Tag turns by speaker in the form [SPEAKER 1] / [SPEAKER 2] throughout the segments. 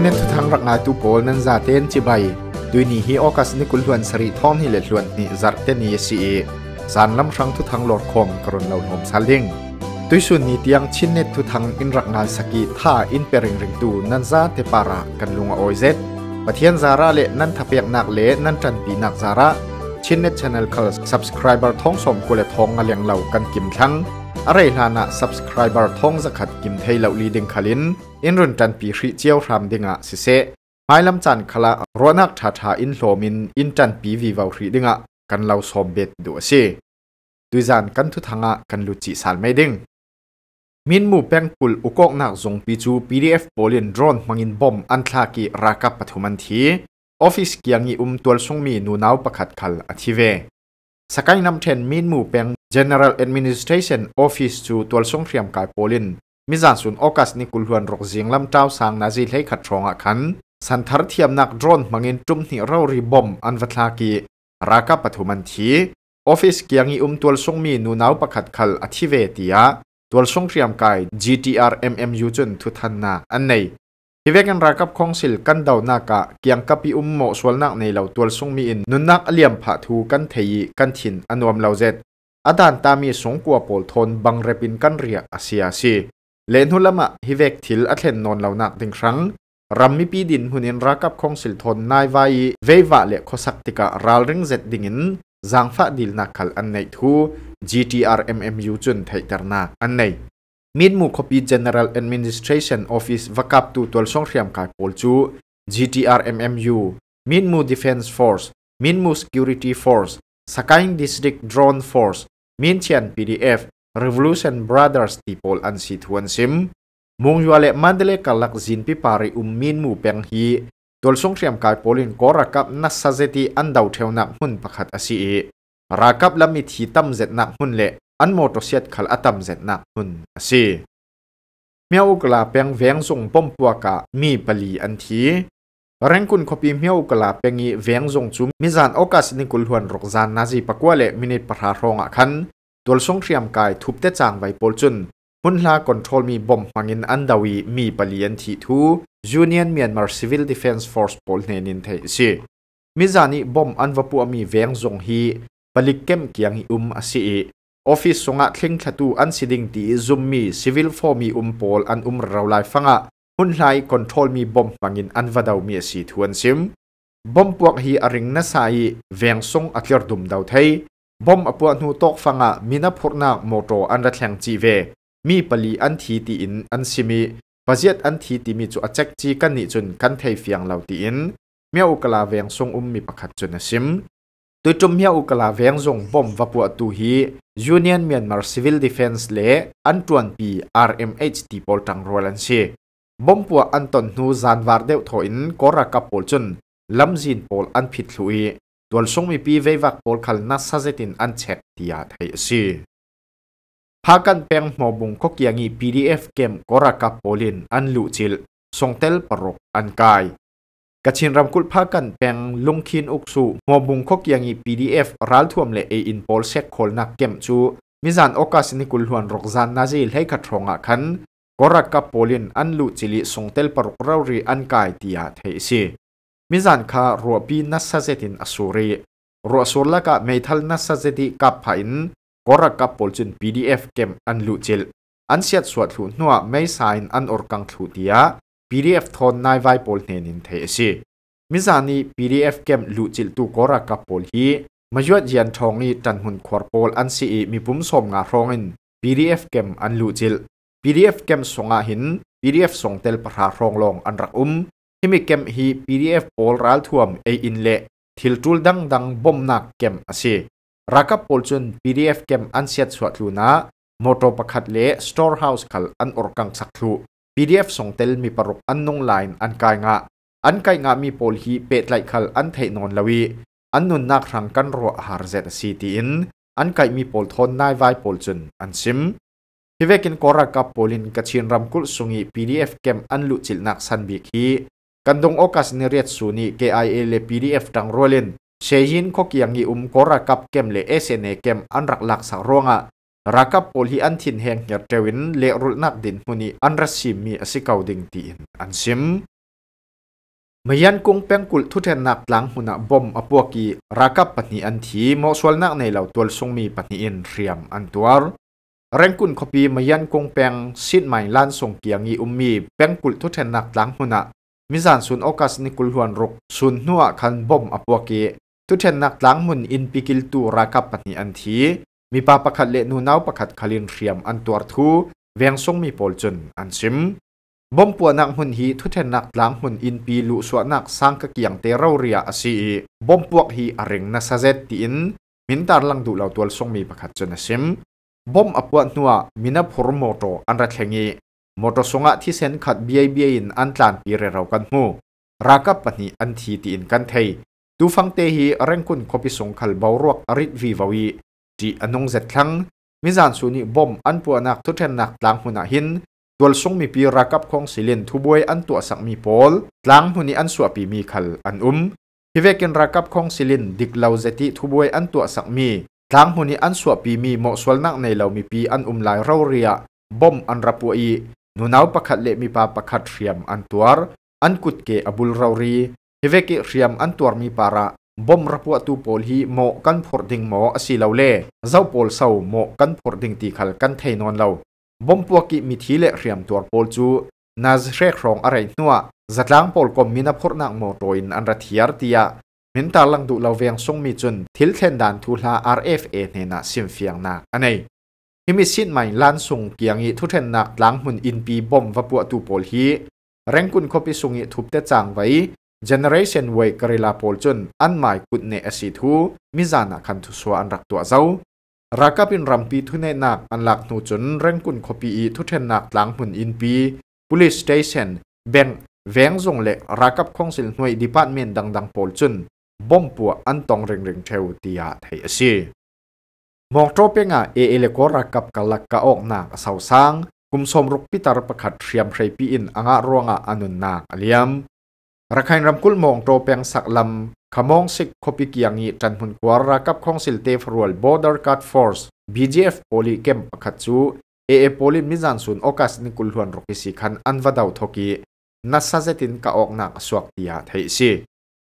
[SPEAKER 1] เนทุทางรักนาตูโกลนั้นซาเตนจิบายดุนี่ฮีออกัสนิกุลวนสรีทอมฮิเลลวนนี่จัดเตนีซีเอสารลำครังทุทางหลอดคมกรนเล่าหมซาลิงดุยสวนนีเตียงชินเนทุทางอินรักนาสกีท่าอินเปริงริงตูนันซาเตปาระกันลุงโอเซตปะเทียนซาราเลนันทะเปียกนักเลนันจันปีนักซาระ ชินเนชแนลคัลสคร s c เ i อร์ท้องสมกุเลทองอะเลียงเหล่ากันกิมทั้งอะไรล่ะนะ subscriber ทงสักขัดกิมเทยเหล่าลีดิงคลิน อินรุนจันปีริเจียวรามดิงะสิเซไม่ลำจันคละรัวนักทาทาอินโลมิน อินจันปีวีวาวริดิงะกันเหล่าสมเบ็ดดูสิดูยจันกันทุทังะกันลุจิสารไม่ดิงมินมูแปงปุล อุกอกนักจงปีจู PDF โบลินดรอนมังอินบอมอันทากิรากับปฐุมันทีออฟฟิศเกียงอีอุมตัวสงมีนูนาวประคัดคัลอธิเวสกายน้ำเทนมินมูแปง General Administration Office to จูต l s o n g Priam Kai Polin มิจานสุนโอกาสนิคุลฮวนรกเสียงลำเจ้าสางนาจีให้ขัดทองอักขันสันทัรเทียมนักโดรนมังินจุ่มหิเร่ารีบอมอันวัตลากี รากับปฐุมันทีออฟฟิศเกียงอิอุมตัวส่งมีนูนาวประคัดขัลอธิเวติยาตัวส่งเตรียมกาย GTR MMU จนทุทันนาอันในฮิเวกันรากับคองสิลกันเดาวนากะเกียงกับปิอุมโมสวลนักในเหล่าตัวส่งมีอินนุนักเลียมผาทูกันเทียกันถิ่นอนวมเหล่าเจ็ดอดานตามีสงกัวปอลทนบังเรปินกันเรียอาเซียซีเลนหุลมะฮิเวกทิลอัเทนนนเหล่านักดึงครั้งรัมมิปีดินหุนินรักับคงสิลทนนายวายเวยวะเลขสักติกะรัลริงเจ็ดดิ่งินจางฟะดิลนักขลอันในทู GTRMMU จุนไทยตรนาอันในมีดมูคบี General Administration Office วักับตูตัวสงเรียมกายปอลจู GTRMMU มีดมู Defense Force มีดมู Security Force Sakang District Drone Force Mintian PDF Revolution Brothers Tipol an si tuan sim mung yuale mandele kalak zin pi pari um min mu peng hi tol song thiam kai polin kora kap na sajeti an dau theuna hun pakhat asi e rakap lami thi tam zet na hun le an mo to siat khal atam zet na hun asi miau kla peng veng song pom puaka mi pali an thi ရန်ကုန်ကိုပြည်မြို့ကလာပငိဝဲန်ဇုံချုံမီဇန်အိုကာစနိကုလဟွန်ရော့ဇန်နာဇီပကွာလေမီနစ်ပထာထောငါခန်တွလ်ဆုံထရမ်ကိုင်ထုပတဲချန်ဝိုင်ပိုလ်ချွန်းဟွန်လာကွန်ထရိုလ်မီဘုံဟောင်းင ेंस หุ่นไหลคอนโทรลมีบอมวังอินอันวาดาวมีสีทวนซิมบอมพวกฮีอริงนัสไซเวียงซงอัคกลดุมดาวไทยบอมอปวนหูตกฟังะมีนับพรนัโมโตอันรัดแหงจีเวมีปลีอันทีตีอินอันซิมีปะเจียอันทีตีมีจุอจักจีกันนิจุนกันไทยเฟียงเล่าตีอินเมียอุกลาเวียงซงอุมมีประคัดจุนซิมโดยจมเมียอุกลาเวียงซงบอมวปบวัตูฮีนย Union Myanmar ซ i v i l ด e เ e นส์เลอันตวนปี RMH ตีปอลตังรัวลันเชบอมปัวอันตนนูจานวาร์เดวถอินกอรักปอลจนลำจีนปอลอันผิดลุยตัวส่งมีปีเววักปอลขัลนัสซาเซตินอันเช็คที่อาไทยสีพากันเพียงหมอบุงก็เกียงี PDF เกมกอรักปอลินอันลุจิลส่งเตลปรกอันกายกชินรำคุลพากันเพียงลงคินอุกสูหมอบุงก็เกียงี PDF รัลทวมเลเออินปอลเช็คคนนักเกมจูมิจานโอกาสนิกุลหวนรกจานนาจีให้กระรงอ่ะคันกรักกับโปลินอันลุจิลิสงเตลปรุกเรารีอันกายตียาเทสิมิจันคารัวปีนัสเซตินอสุรีรัวสุลกะเมทัลนัสเซติกับพายินกรักกับโปลจินพีดีเอฟเกมอันลุจิลอันเสียดสวดถุนหัวไม่สายอันอรกังถุตียาเอฟทอนนายไวโปลเนนินเทสิมิจานีพีดีเอฟเกมลุจิลตูกรักกับโปลฮีมายวดเยียนทองนี้จันหุนควอร์โปลอันซีมีปุ่มสมงาทองอิน PDF เกมอันลุจิล PDF เกมสงอาหิน PDF สงเตลประหาทองลองอันรักอุ้มที่มีเกมฮี PDF โอลรัลทวมเออินเละทิลจูลดังดังบอมนักเกมอาศัยรักับปลจุน PDF เกมอันเสียดสวดลูนามอตประคัดเละสตอร์เฮาส์คัลอันอรกังสักลู PDF สงเตลมีปรุกอันนงไลน์อันกายงะอันกายงะมีโพลฮีเปตไลคัลอันเทนอนลวีอันนุนนักรังกันรัวฮาร์เซตซีตีอินอันกายมีโพลทนนายไวโพลจุนอันซิม hivekin kora kapolin kachin ramkul sungi pdf kem anlu chilnak sanbik hi kandung okas ni riat suni kia le pdf dang rolin sehin khok yang i um kora kap kem le sna kem anrak lak sa ronga rakap pol hi an thin heng nyar tewin le rul nak din huni anra sim mi asikau ding ti in an sim mayan kung pengkul thuthen nak tlang huna bom apuaki rakap pani an thi mo swal nak nei lo tol sung mi pani in riam an tuar เร่งกุนคบีมายันกงแปงชิดใหม่ล้านส่งเกียงอีอุมมีแปงกุลทุเทนนักหลังหุนะมิจานสุนโอกาสนิกุลหวนรกสุนหัวคันบอมอปวเกทุเทนนักหลังมุนอินปิกิลตูรากับปนิอันทีมีปาประคัดเลนูนาวประคัดคาลินเรียมอันตัวทูเวียงทรงมีโอลจนอันซิมบอมปัวนักหุ่นฮีทุเทนนักหลังหุนอินปีลุสวนักสร้างกะเกียงเตราเรียอสีบอมปวกฮีอริงนาซาเซตินมินตารลังดูเหล่าตัวทรงมีประคัดจันอนซิมบอมอปวดนัวมินาพูรมอโตอันรักแหงีมอโตสงะที่เซนขัดเบียเบียอินอันจานปีเรรากันหูรากับปนีอันทีตีอินกันไทยดูฟังเตหีเร่งคุณคบิสงขัลบารวกอริดวีวาวีจีอนงเจ็ดครั้งมิจานสุนิบอมอันปวนักทุเทนนักลางหุนหินตัวสงมีปีรากับของสิเลนทุบวยอันตัวสักมีพอลลังหุนีอันสวปีมีขัลอันอุ้มพิเวกินรากับของสิลินดิกเลาเจติทุบวยอันตัวสักมีทั้งหุ่นอันสวปีมีหมอกสวลนักในเหล่ามีปีอันอุ้มลายเราเรียบอมอันรับวอีนูนาวประคัดเล่มีปาประคัดเรียมอันตัวอันกุดเกอบุลเรารีฮิเวกิเรียมอันตัวมีปาระบอมรับวตูโพลฮีหมอกกันพอดดิงหมอสีเหล่าเล่เจ้าโพลเศร้าหมอกกันพอดดิงตีขัลกันเทนอนเ่าบอมปวกิมีทีเล่เรียมตัวโพลจูนาจเรกรองอะไรนัวจัดล้างโพลกมมีนับพอดนักหมอตัวอิอันระเทียร์ตียมินตาลังดูเราเวียงส่งมีจนทิลเทนดันทูลา RFA เนนะสิมเฟียงนักอันนี้พิมิสินใหม่ล้านส่งเกียงอีทุเทนนักหลังหุ่นอินปีบอมวปัวตูโปลฮีแรงกุนคบิสุงอีทุบเตจางไว้ generation วัยกริลาโปลจนอันหมายกุดเนอสิทูมิจานะคันทุสวอันรักตัวเจ้ารักกับอินรัมปีทุเนนักอันหลักหนูจนแรงกุนคบีอีทุเทนนักหลังหุ่นอินปี police station แบงแวงจงเล็กรักกับข้องสิลหน่วย department ดังดังโปลจนบอมปัวอันตองเร่งเร่งเทวตียาไทยสิมองโรเปงาเอเอเลกอรักกับกลักกาออกนากสาวสังกุมสมรุกพิตารประคัดเทียมไรพีอินอ่างร่วงอันุนนากเลียมรักใครรำคุลมองโตเปียงสักลำขมองสิกคบิกยังยีจันพุนกวารากับของสิลเตฟรัวลบอร์ดกัดฟอร์สบีจีเอฟโอลีเกมประคัดจูเอเอโพลีมิจันสุนโอกาสนิคุลฮวนรุกิสิคันอันวดาวทกีนัสซาเซตินกาออกนักสวกตียาไทยสิ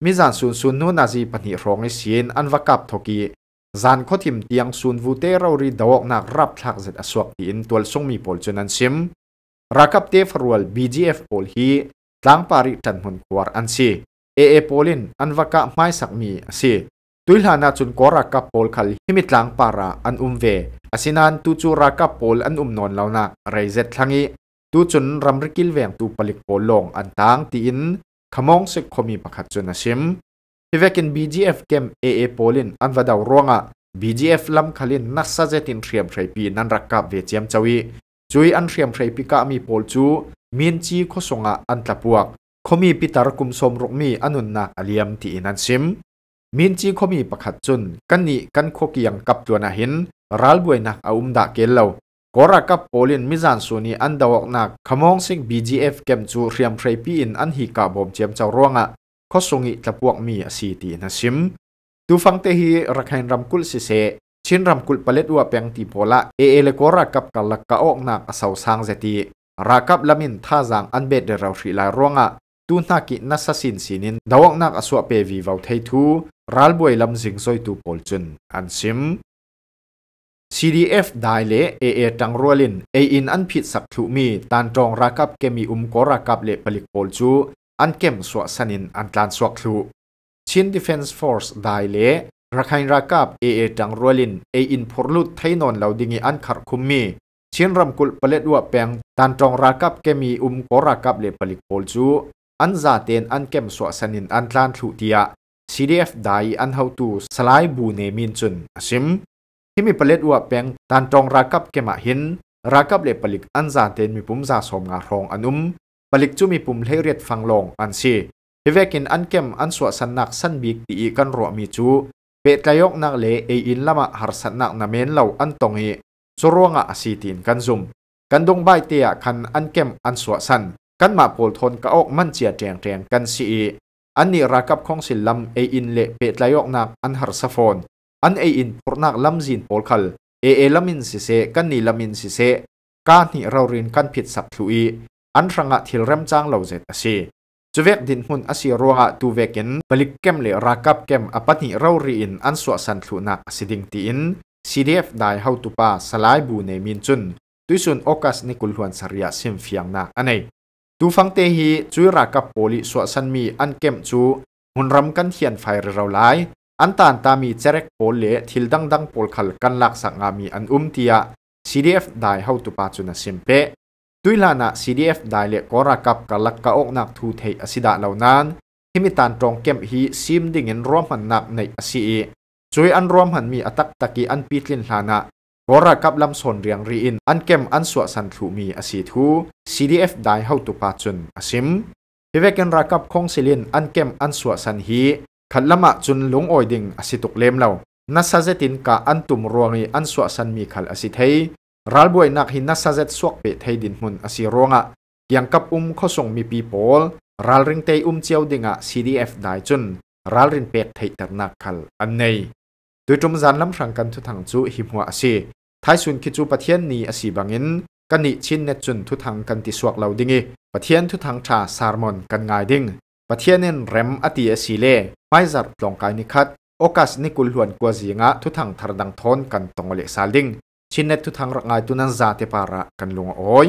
[SPEAKER 1] มิจันสุนสุนนูนาจีปนิรองไอเสียนอันวกับทกีจันข้อทิมเตียงสุนวูเตเรารีดอกนักรับทักเจ็ดอสวกทีนตัวทรงมีอลจนันซิมรักับเตฟรวลบีจีเอฟโอลฮีตั้งปาริจันมุนควาอันซีเอเอโอลินอันวกับไม่สักมีซีตุยลานาจุนกอรักกับโอลคัลหิมิตลังปาราอันอุมเวอาศินันตูจูรักับโพลอันอุมนอนเหล่านักไรเจ็ดทั้งนี้ตูจุนรัมริกิลแวงตูปลิกโพลลงอันตั้งตีนขมองสิคมีประคัดจุนชิมฮิเวกิน BGF เกม AA โพลินอันวัดาวร่วงอ่ะ BGF ลำคลินนักซาเจตินเทียมไทรปีนันรักกับเวจียมจวีจุยอันเทียมไทรปีกามีโพลจูมีนจีโคสงะอันตะปวกขมีปิตรกุมสมรุกมีอันุนนักอเลียมที่นันชิมมีนจีขมีประคัดจุนกันนี่กันโคกียงกับตัวนาหินรัลบวยนักอาอุมดาเกลเลา kora ka polin mizan suni an dawak nak khamong sing BGF kem chu riam phrei pi in an hi ka bom chem chaw ronga kho sungi tlapuak mi asi ti na sim tu fangte hi rakhain ramkul si se chin ramkul palet wa peng ti pola e ele kora kap kalak ka ok nak asaw sang zeti rakap lamin tha jang an bet de raw thri la ronga tu na ki na sa sin sinin dawak nak aswa pe vi vau thei thu ral boi lam jing soi tu pol chun an sim CDF ได้เลเอเอตังรัวลินเออินอันผิดสักทุมีตันตรองรักับเกมีอุมกรักับเลปลิกโปลจูอันเกมสวสนินอันตานสวกดุชินดิเฟนส์ฟอร์สได้เลรักห้รักับเอเอตังรัวลินเออินพอลุดไทยนนเหล่าดิงีอันขัดคุมมีชินรำกุลเปลิดวัวแปงตันตรองรักับเกมีอุมกรักับเลปลิกโปลจูอันซาเตนอันเกมสวสนินอันตานทุเตีย CDF ได้อันเฮาตูสลายบูเนมินจุนซิมที่มีเปล็ดอวบเปงตันจองรักกับเกมาหินรักกับเล็บปลิกอันจาเตนมีปุ่มซาสมงารองอนุมปลิกจูมีปุ่มเลเรียดฟังลงอันซีฮิเวกินอันเกมอันสวสันนักสันบีกตีกันรัวมีจูเปตกายกนักเลเออินละมาหารสันนักนาเมนเหล่าอันตงอีจรวงอาสีตินกันซุมกันดงใบเตียคันอันเกมอันสวสันกันมาโพลทนกะอกมันเจียแจงแจงกันซีอันนี้รักกับของสิลลำเออินเลเปตกายกนักอันหารสฟอนอันเออินพูดนักลำจินพอลคัลเอเอลมินสิเซกันนีลมินสิเซกาหนีเราเรียนกันผิดสับถุยอันสังกัดที่เริ่มจางเราเจตสีจุดเวกดินหุ่นอาสิรัวะตวเวกินบลิกเกมเลรากับเกมอัปันหีเราเรียนอันสวสันถุนักสิดิงตีนซีดีเอฟได้เข้าตุปาสลายบูในมินจุนตุยสุนโอกาสในกุลฮวนสริยาสิมฟียงนักอันนี้ตัวฟังเตหีจุยรากับโพลิสวสันมีอันเกมจูหุนรำกันเทียนไฟเราไลอันตันตามีเจเรกโอเลทิลดังดังโพลขัลกันลักสังอามีอันอุ้มเตีย CDF ได้เข้าตุปาจุนสิมเปตุยลานะ CDF ได้เลกอรักับกัลักกะอกนักทูเทอสิดาเหล่านั้นที่มีตานตรงเก็มฮีซิมดิ่งเงินรวมหันนักในอสีจุยอันรวมหันมีอตักตะกีอันปีตินลานะกอรักับลำสนเรียงรีอินอันเก็มอันสวสันทูมีอสีทู CDF ได้เข้าตุปาจุนสิมพิเวกันรักับคงสิลินอันเก็มอันสวสันฮีขันละมาจุนลงออยดิงอสิตุกเลมเลานัสเซตินกาอันตุมรวงีอันสวสันมีขัลอสิเทยรัลบวยนักหินนัสเซตสวกเปเทยดินมุนอสิรวงะยังกับอุ้มข้อส่งมีปีโปลรัลริงเตยอุ้มเจียวดิงะ CDF ได้จุนรัลรินเปเทยตรนักขัลอันในโดยจมจันลำสังกันทุทังจูหิมหัวอสิท้ายสุนคิจูปะเทียนนีอสิบังอินกันนิชินเนจุนทุทังกันติสวกเหล่าดิงิปะเทียนทุทังชาซาร์มอนกันง่ายดิงปะเทียนเนนเรมอติอสิเลไมจัดลงกายนิคัดโอกาสนิกุลหวนกัวจีงะทุทังทารดังทนกันตรงเลสาลิงชินเนทุทังรักงายตุนันซาเตปาระกันลงอ้อย